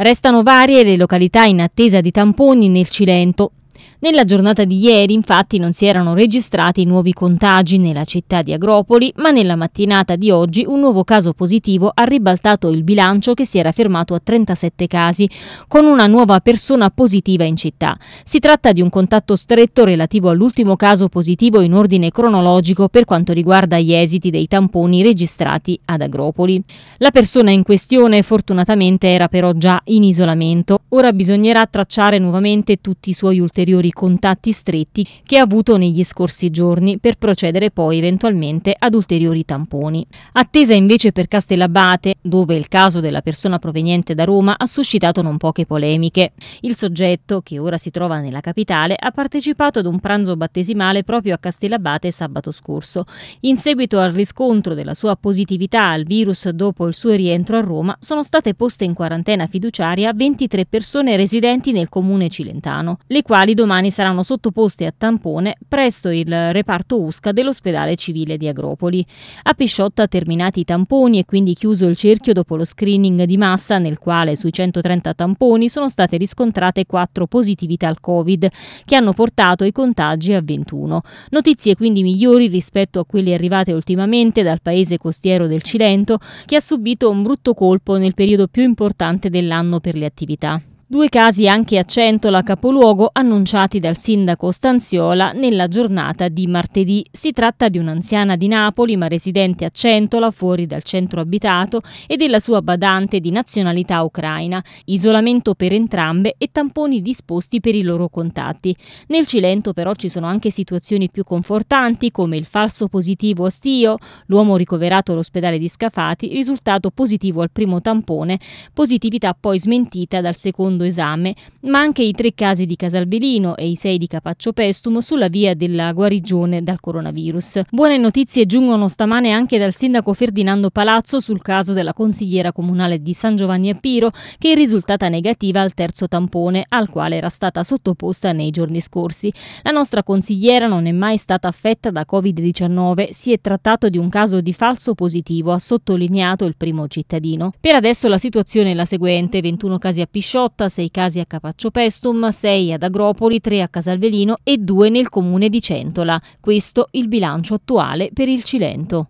Restano varie le località in attesa di tamponi nel Cilento, nella giornata di ieri infatti non si erano registrati nuovi contagi nella città di Agropoli, ma nella mattinata di oggi un nuovo caso positivo ha ribaltato il bilancio che si era fermato a 37 casi, con una nuova persona positiva in città. Si tratta di un contatto stretto relativo all'ultimo caso positivo in ordine cronologico per quanto riguarda gli esiti dei tamponi registrati ad Agropoli. La persona in questione fortunatamente era però già in isolamento. Ora bisognerà tracciare nuovamente tutti i suoi ulteriori ulteriori contatti stretti che ha avuto negli scorsi giorni per procedere poi eventualmente ad ulteriori tamponi. Attesa invece per Castellabate, dove il caso della persona proveniente da Roma ha suscitato non poche polemiche. Il soggetto, che ora si trova nella capitale, ha partecipato ad un pranzo battesimale proprio a Castellabate sabato scorso, in seguito al riscontro della sua positività al virus dopo il suo rientro a Roma, sono state poste in quarantena fiduciaria 23 persone residenti nel comune cilentano, le quali domani giovani saranno sottoposti a tampone presso il reparto USCA dell'ospedale civile di Agropoli. A Pisciotta terminati i tamponi e quindi chiuso il cerchio dopo lo screening di massa nel quale sui 130 tamponi sono state riscontrate 4 positività al Covid che hanno portato i contagi a 21. Notizie quindi migliori rispetto a quelle arrivate ultimamente dal paese costiero del Cilento che ha subito un brutto colpo nel periodo più importante dell'anno per le attività. Due casi anche a Centola capoluogo annunciati dal sindaco Stanziola nella giornata di martedì. Si tratta di un'anziana di Napoli ma residente a Centola fuori dal centro abitato e della sua badante di nazionalità ucraina. Isolamento per entrambe e tamponi disposti per i loro contatti. Nel Cilento però ci sono anche situazioni più confortanti come il falso positivo a Stio, l'uomo ricoverato all'ospedale di Scafati risultato positivo al primo tampone, positività poi smentita dal secondo secondo esame, ma anche i tre casi di Casalbelino e i sei di Capaccio Pestum sulla via della guarigione dal coronavirus. Buone notizie giungono stamane anche dal sindaco Ferdinando Palazzo sul caso della consigliera comunale di San Giovanni a che è risultata negativa al terzo tampone al quale era stata sottoposta nei giorni scorsi. La nostra consigliera non è mai stata affetta da Covid-19, si è trattato di un caso di falso positivo, ha sottolineato il primo cittadino. Per adesso la situazione è la seguente, 21 casi a Pisciotta, Caserta, 6 casi a Capaccio Pestum, 6 ad Agropoli, 3 a Casalvelino e 2 nel comune di Centola. Questo il bilancio attuale per il Cilento.